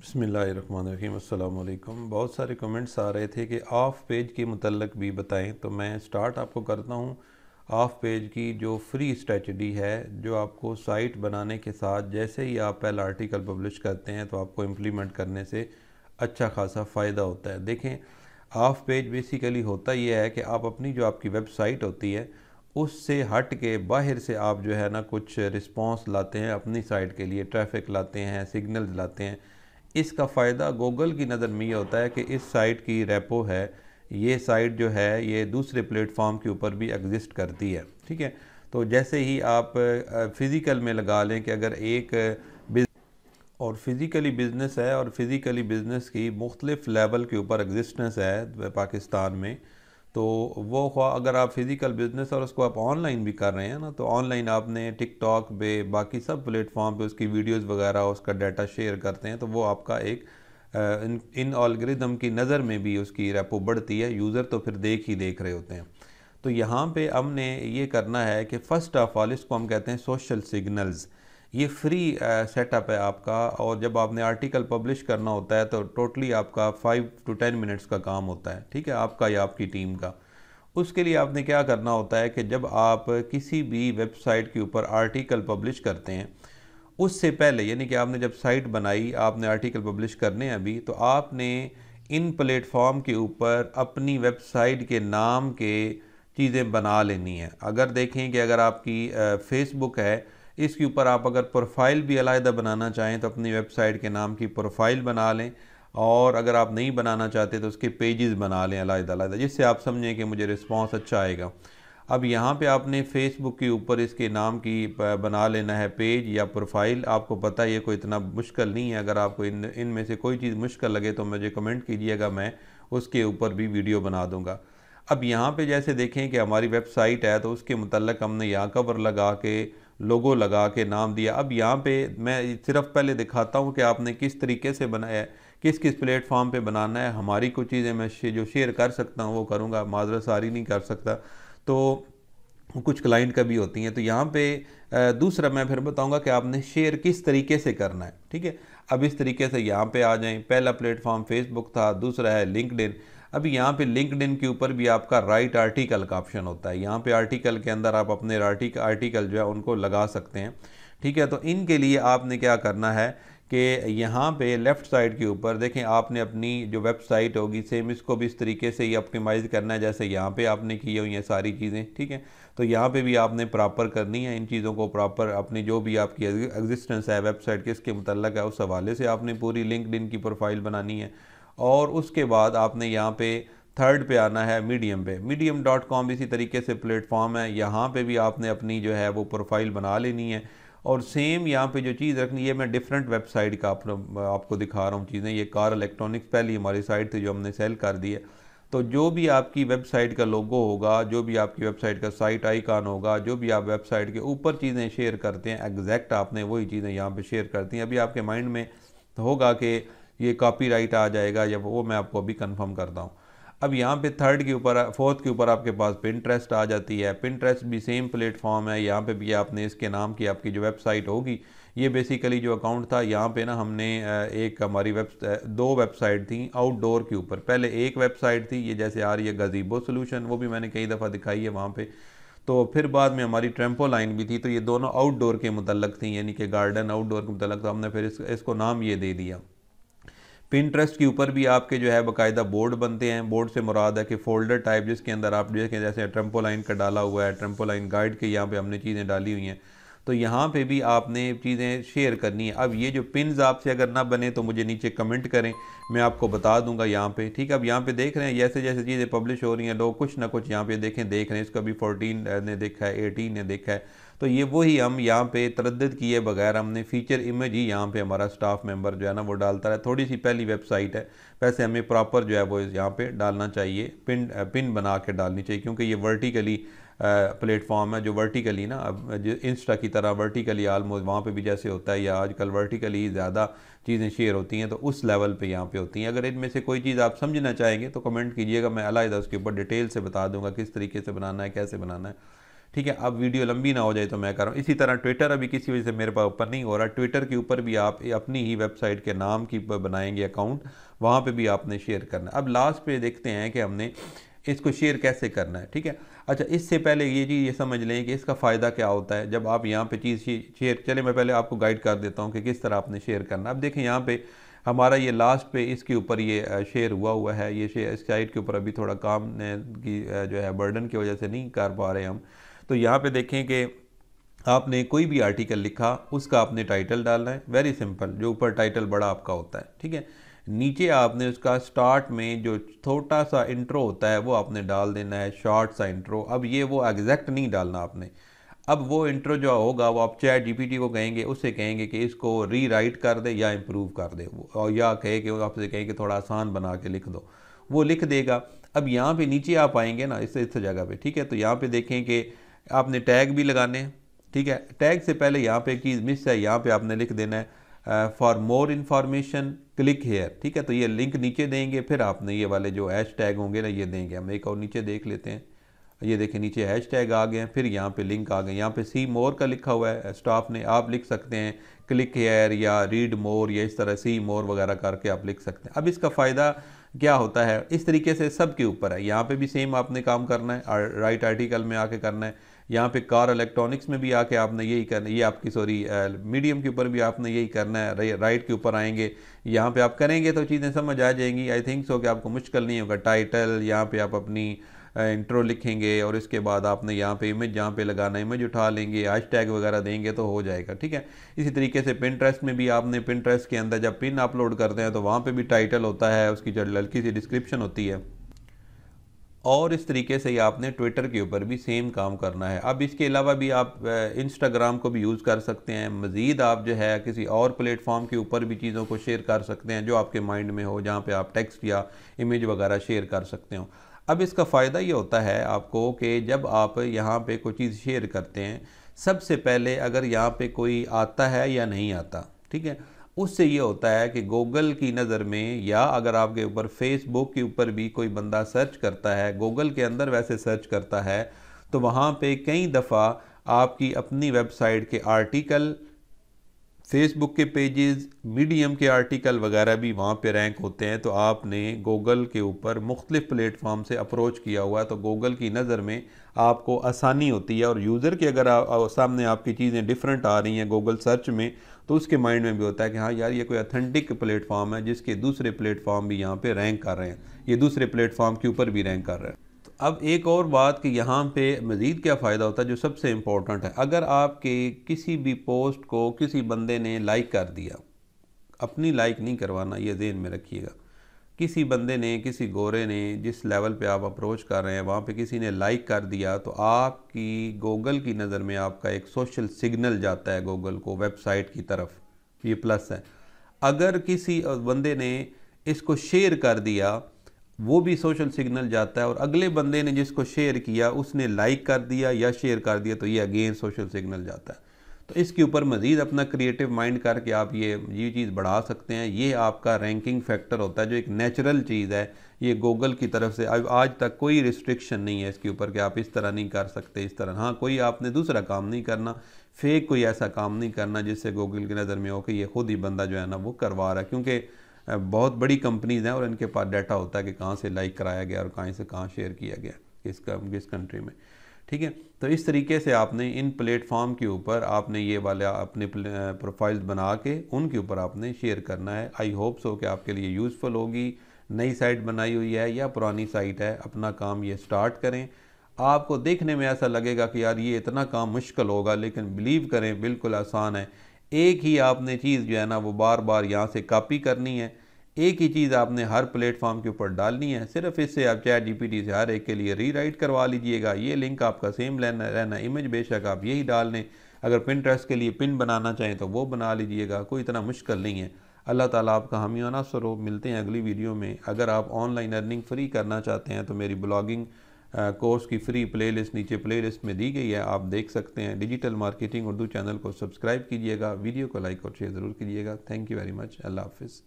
अल्लाम बहुत सारे कमेंट्स आ रहे थे कि ऑफ़ पेज के मतलब भी बताएं तो मैं स्टार्ट आपको करता हूँ ऑफ़ पेज की जो फ्री स्ट्रेटडी है जो आपको साइट बनाने के साथ जैसे ही आप पहला आर्टिकल पब्लिश करते हैं तो आपको इम्प्लीमेंट करने से अच्छा खासा फ़ायदा होता है देखें ऑफ़ पेज बेसिकली होता यह है कि आप अपनी जो आपकी वेबसाइट होती है उससे हट के बाहर से आप जो है ना कुछ रिस्पॉन्स लाते हैं अपनी साइट के लिए ट्रैफिक लाते हैं सिग्नल लाते हैं इसका फ़ायदा गूगल की नज़र में ये होता है कि इस साइट की रेपो है ये साइट जो है ये दूसरे प्लेटफॉर्म के ऊपर भी एग्जिस्ट करती है ठीक है तो जैसे ही आप फ़िज़िकल में लगा लें कि अगर एक और फिज़िकली बिज़नेस है और फिज़िकली बिज़नेस की मुख्तलिफ़ लेवल के ऊपर एग्जिस्टेंस है पाकिस्तान में तो वो अगर आप फ़िज़िकल बिज़नेस और उसको आप ऑनलाइन भी कर रहे हैं ना तो ऑनलाइन आपने टिकटॉक पे बाकी सब प्लेटफॉर्म पे उसकी वीडियोस वगैरह उसका डाटा शेयर करते हैं तो वो आपका एक इन इन ऑलग्रिदम की नज़र में भी उसकी रेपो बढ़ती है यूज़र तो फिर देख ही देख रहे होते हैं तो यहाँ पे हमने ये करना है कि फ़र्स्ट ऑफ ऑल इसको हम कहते हैं सोशल सिग्नल्स ये फ्री सेटअप uh, है आपका और जब आपने आर्टिकल पब्लिश करना होता है तो टोटली आपका फाइव टू टेन मिनट्स का काम होता है ठीक है आपका या आपकी टीम का उसके लिए आपने क्या करना होता है कि जब आप किसी भी वेबसाइट के ऊपर आर्टिकल पब्लिश करते हैं उससे पहले यानी कि आपने जब साइट बनाई आपने आर्टिकल पब्लिश करने हैं अभी तो आपने इन प्लेटफॉर्म के ऊपर अपनी वेबसाइट के नाम के चीज़ें बना लेनी है अगर देखें कि अगर आपकी फ़ेसबुक uh, है इसके ऊपर आप अगर प्रोफाइल भी अलादा बनाना चाहें तो अपनी वेबसाइट के नाम की प्रोफाइल बना लें और अगर आप नहीं बनाना चाहते तो उसके पेजेस बना लें अलग अलग जिससे आप समझें कि मुझे रिस्पांस अच्छा आएगा अब यहाँ पे आपने फेसबुक के ऊपर इसके नाम की बना लेना है पेज या प्रोफाइल आपको पता है ये कोई इतना मुश्किल नहीं है अगर आपको इन इनमें से कोई चीज़ मुश्किल लगे तो मुझे कमेंट कीजिएगा मैं उसके ऊपर भी वीडियो बना दूँगा अब यहाँ पे जैसे देखें कि हमारी वेबसाइट है तो उसके मतलब हमने यहाँ कवर लगा के लोगो लगा के नाम दिया अब यहाँ पे मैं सिर्फ पहले दिखाता हूँ कि आपने किस तरीके से बनाया है किस किस प्लेटफॉर्म पे बनाना है हमारी कुछ चीज़ें मैं जो शेयर कर सकता हूँ वो करूँगा माजरा सारी नहीं कर सकता तो कुछ क्लाइंट का भी होती हैं तो यहाँ पे दूसरा मैं फिर बताऊँगा कि आपने शेयर किस तरीके से करना है ठीक है अब इस तरीके से यहाँ पे आ जाएं पहला प्लेटफॉर्म फेसबुक था दूसरा है लिंकड अभी यहाँ पे लिंकड के ऊपर भी आपका राइट आर्टिकल का ऑप्शन होता है यहाँ पे आर्टिकल के अंदर आप अपने आर्टिकल जो है उनको लगा सकते हैं ठीक है तो इनके लिए आपने क्या करना है कि यहाँ पे लेफ़्ट साइड के ऊपर देखें आपने अपनी जो वेबसाइट होगी सेम इसको भी इस तरीके से ही ऑप्टिमाइज़ करना है जैसे यहाँ पे आपने की हुई हैं सारी चीज़ें ठीक है तो यहाँ पे भी आपने प्रॉपर करनी है इन चीज़ों को प्रॉपर अपनी जो भी आपकी एग्जिस्टेंस है वेबसाइट किसके मतलब है उस हवाले से आपने पूरी लिंकड की प्रोफाइल बनानी है और उसके बाद आपने यहाँ पे थर्ड पे आना है मीडियम पे मीडियम डॉट कॉम इसी तरीके से प्लेटफॉर्म है यहाँ पे भी आपने अपनी जो है वो प्रोफाइल बना लेनी है और सेम यहाँ पे जो चीज़ रखनी है मैं डिफरेंट वेबसाइट का आप, आपको दिखा रहा हूँ चीज़ें ये कार इलेक्ट्रॉनिक्स पहली हमारी साइट थी जो हमने सेल कर दी है तो जो भी आपकी वेबसाइट का लोगो होगा जो भी आपकी वेबसाइट का साइट आइकान होगा जो भी आप वेबसाइट के ऊपर चीज़ें शेयर करते हैं एग्जैक्ट आपने वही चीज़ें यहाँ पे शेयर करती हैं अभी आपके माइंड में तो होगा कि ये कॉपीराइट आ जाएगा या वो मैं आपको अभी कंफर्म करता हूँ अब यहाँ पे थर्ड के ऊपर फोर्थ के ऊपर आपके पास पिंट्रेस्ट आ जाती है पिंट्रेस्ट भी सेम प्लेटफॉर्म है यहाँ पे भी आपने इसके नाम की आपकी जो वेबसाइट होगी ये बेसिकली जो अकाउंट था यहाँ पे ना हमने एक हमारी वेब दो वेबसाइट थी आउटडोर के ऊपर पहले एक वेबसाइट थी ये जैसे आ रही है गजीबो सोल्यूशन वो भी मैंने कई दफ़ा दिखाई है वहाँ पर तो फिर बाद में हमारी ट्रेम्पो लाइन भी थी तो ये दोनों आउटडोर के मतलब थी यानी कि गार्डन आउटडोर के मतलब तो हमने फिर इस, इसको नाम ये दे दिया ट्रस्ट के ऊपर भी आपके जो है बाकायदा बोर्ड बनते हैं बोर्ड से मुराद है कि फोल्डर टाइप जिसके अंदर आप जो है जैसे ट्रम्पोलाइन का डाला हुआ है ट्रम्पोलाइन गाइड के यहाँ पे हमने चीज़ें डाली हुई हैं तो यहाँ पे भी आपने चीज़ें शेयर करनी है अब ये जो पिन आपसे अगर ना बने तो मुझे नीचे कमेंट करें मैं आपको बता दूंगा यहाँ पे ठीक है अब यहाँ पे देख रहे हैं जैसे जैसे चीज़ें पब्लिश हो रही हैं लोग कुछ ना कुछ यहाँ पे देखें देख रहे हैं इसको अभी फोर्टीन ने देखा है एटीन ने देखा है तो ये वही हम यहाँ पे तरद किए बगैर हमने फ़ीचर इमेज ही यहाँ पे हमारा स्टाफ मेंबर जो है ना वो डालता रहा थोड़ी सी पहली वेबसाइट है वैसे हमें प्रॉपर जो है वो यहाँ पे डालना चाहिए पिन पिन बना के डालनी चाहिए क्योंकि ये वर्टिकली प्लेटफॉर्म है जो वर्टिकली ना अब इंस्टा की तरह वर्टिकली आलमोस्ट वहाँ पे भी जैसे होता है या आजकल वर्टिकली ज़्यादा चीज़ें शेयर होती हैं तो उस लेवल पे यहाँ पे होती हैं अगर इनमें से कोई चीज़ आप समझना चाहेंगे तो कमेंट कीजिएगा मैं अलायदा उसके ऊपर डिटेल से बता दूंगा किस तरीके से बनाना है कैसे बनाना है ठीक है अब वीडियो लंबी ना हो जाए तो मैं कर रहा हूँ इसी तरह ट्विटर अभी किसी वजह से मेरे पास ऊपर नहीं हो रहा ट्विटर के ऊपर भी आप अपनी ही वेबसाइट के नाम की बनाएंगे अकाउंट वहाँ पे भी आपने शेयर करना अब लास्ट पे देखते हैं कि हमने इसको शेयर कैसे करना है ठीक है अच्छा इससे पहले ये चीज़ ये समझ लें कि इसका फ़ायदा क्या होता है जब आप यहाँ पे चीज़ शेयर चले मैं पहले आपको गाइड कर देता हूँ कि किस तरह आपने शेयर करना अब देखें यहाँ पे हमारा ये लास्ट पे इसके ऊपर ये शेयर हुआ हुआ है ये शेयर इस साइड के ऊपर अभी थोड़ा काम की जो है बर्डन की वजह से नहीं कर पा रहे हम तो यहाँ पर देखें कि आपने कोई भी आर्टिकल लिखा उसका आपने टाइटल डालना है वेरी सिंपल जो ऊपर टाइटल बड़ा आपका होता है ठीक है नीचे आपने उसका स्टार्ट में जो छोटा सा इंट्रो होता है वो आपने डाल देना है शॉर्ट सा इंट्रो अब ये वो एग्जैक्ट नहीं डालना आपने अब वो इंट्रो जो होगा वो आप चैट जीपीटी को कहेंगे उससे कहेंगे कि इसको री राइट कर दे या इम्प्रूव कर दे और या कहे कि आपसे कहें कि थोड़ा आसान बना के लिख दो वो लिख देगा अब यहाँ पे नीचे आप आएंगे ना इस इस जगह पे ठीक है तो यहाँ पे देखें कि आपने टैग भी लगाने हैं ठीक है टैग से पहले यहाँ पे एक चीज़ मिस है यहाँ पे आपने लिख देना है for more information click here ठीक है तो ये लिंक नीचे देंगे फिर आपने ये वाले जो हैश टैग होंगे ना ये देंगे हम एक और नीचे देख लेते हैं ये देखें नीचे हैश टैग आ गए हैं फिर यहाँ पे लिंक आ गए यहाँ पे सी मोर का लिखा हुआ है स्टाफ ने आप लिख सकते हैं क्लिक हेयर या रीड मोर या इस तरह सी मोर वगैरह करके आप लिख सकते हैं अब इसका फ़ायदा क्या होता है इस तरीके से सब के ऊपर है यहाँ पे भी सेम आपने काम करना है राइट आर्टिकल में आके करना है यहाँ पे कार इलेक्ट्रॉनिक्स में भी आके आपने यही करना ये आपकी सॉरी मीडियम के ऊपर भी आपने यही करना है राइट के ऊपर आएंगे यहाँ पे आप करेंगे तो चीज़ें समझ आ जाएंगी आई थिंक सो कि आपको मुश्किल नहीं होगा टाइटल यहाँ पे आप अपनी इंट्रो लिखेंगे और इसके बाद आपने यहाँ पे इमेज जहाँ पे लगाना इमेज उठा लेंगे हैश टैग वगैरह देंगे तो हो जाएगा ठीक है इसी तरीके से पिनट्रेस्ट में भी आपने पिनट्रेस्ट के अंदर जब पिन अपलोड करते हैं तो वहाँ पर भी टाइटल होता है उसकी जो हल्की सी डिस्क्रिप्शन होती है और इस तरीके से ही आपने ट्विटर के ऊपर भी सेम काम करना है अब इसके अलावा भी आप इंस्टाग्राम को भी यूज़ कर सकते हैं मज़ीद आप जो है किसी और प्लेटफॉर्म के ऊपर भी चीज़ों को शेयर कर सकते हैं जो आपके माइंड में हो जहाँ पे आप टेक्स्ट या इमेज वगैरह शेयर कर सकते हो अब इसका फ़ायदा ये होता है आपको कि जब आप यहाँ पर कोई चीज़ शेयर करते हैं सबसे पहले अगर यहाँ पर कोई आता है या नहीं आता ठीक है उससे ये होता है कि गूगल की नज़र में या अगर आपके ऊपर फेसबुक के ऊपर भी कोई बंदा सर्च करता है गूगल के अंदर वैसे सर्च करता है तो वहाँ पे कई दफ़ा आपकी अपनी वेबसाइट के आर्टिकल फेसबुक के पेजेस मीडियम के आर्टिकल वगैरह भी वहाँ पे रैंक होते हैं तो आपने गूगल के ऊपर मुख्तलिफ़ प्लेटफॉर्म से अप्रोच किया हुआ है तो गूगल की नज़र में आपको आसानी होती है और यूज़र के अगर आ, आ, सामने आपकी चीज़ें डिफरेंट आ रही हैं गूगल सर्च में तो उसके माइंड में भी होता है कि हाँ यार ये कोई अथेंटिक प्लेटफॉर्म है जिसके दूसरे प्लेटफॉर्म भी यहाँ पर रैंक कर रहे हैं ये दूसरे प्लेटफॉर्म के ऊपर भी रैंक कर रहे हैं अब एक और बात कि यहाँ पे मज़ीद क्या फ़ायदा होता है जो सबसे इम्पोर्टेंट है अगर आपके किसी भी पोस्ट को किसी बंदे ने लाइक कर दिया अपनी लाइक नहीं करवाना ये जेन में रखिएगा किसी बंदे ने किसी गोरे ने जिस लेवल पे आप अप्रोच कर रहे हैं वहाँ पे किसी ने लाइक कर दिया तो आपकी गूगल की नज़र में आपका एक सोशल सिग्नल जाता है गूगल को वेबसाइट की तरफ ये प्लस है अगर किसी बंदे ने इसको शेयर कर दिया वो भी सोशल सिग्नल जाता है और अगले बंदे ने जिसको शेयर किया उसने लाइक कर दिया या शेयर कर दिया तो ये अगेन सोशल सिग्नल जाता है तो इसके ऊपर मज़ीद अपना क्रिएटिव माइंड करके आप ये ये चीज़ बढ़ा सकते हैं ये आपका रैंकिंग फैक्टर होता है जो एक नेचुरल चीज़ है ये गूगल की तरफ से अब आज तक कोई रिस्ट्रिक्शन नहीं है इसके ऊपर कि आप इस तरह नहीं कर सकते इस तरह हाँ कोई आपने दूसरा काम नहीं करना फेक कोई ऐसा काम नहीं करना जिससे गूगल की नज़र में हो कि ये खुद ही बंदा जो है ना वो करवा रहा है क्योंकि बहुत बड़ी कंपनीज हैं और इनके पास डाटा होता है कि कहाँ से लाइक कराया गया और कहाँ से कहाँ शेयर किया गया किस किस कंट्री में ठीक है तो इस तरीके से आपने इन प्लेटफॉर्म के ऊपर आपने ये वाले अपने प्रोफाइल्स बना के उनके ऊपर आपने शेयर करना है आई होप सो कि आपके लिए यूज़फुल होगी नई साइट बनाई हुई है या पुरानी साइट है अपना काम ये स्टार्ट करें आपको देखने में ऐसा लगेगा कि यार ये इतना काम मुश्किल होगा लेकिन बिलीव करें बिल्कुल आसान है एक ही आपने चीज़ जो है ना वो बार बार यहाँ से कॉपी करनी है एक ही चीज़ आपने हर प्लेटफॉर्म के ऊपर डालनी है सिर्फ इससे आप चैट जीपीटी से हर एक के लिए रीराइट करवा लीजिएगा ये लिंक आपका सेम लेना रहना इमेज बेशक आप यही डाल लें अगर पिन ट्रस्ट के लिए पिन बनाना चाहें तो वो बना लीजिएगा कोई इतना मुश्किल नहीं है अल्लाह ताला आपका हमियाना स्वरूप मिलते हैं अगली वीडियो में अगर आप ऑनलाइन अर्निंग फ्री करना चाहते हैं तो मेरी ब्लॉगिंग कोर्स की फ्री प्लेलिस्ट नीचे प्लेलिस्ट में दी गई है आप देख सकते हैं डिजिटल मार्केटिंग उर्दू चैनल को सब्सक्राइब कीजिएगा वीडियो को लाइक और शेयर ज़रूर कीजिएगा थैंक यू वेरी मच अल्लाह हाफिज़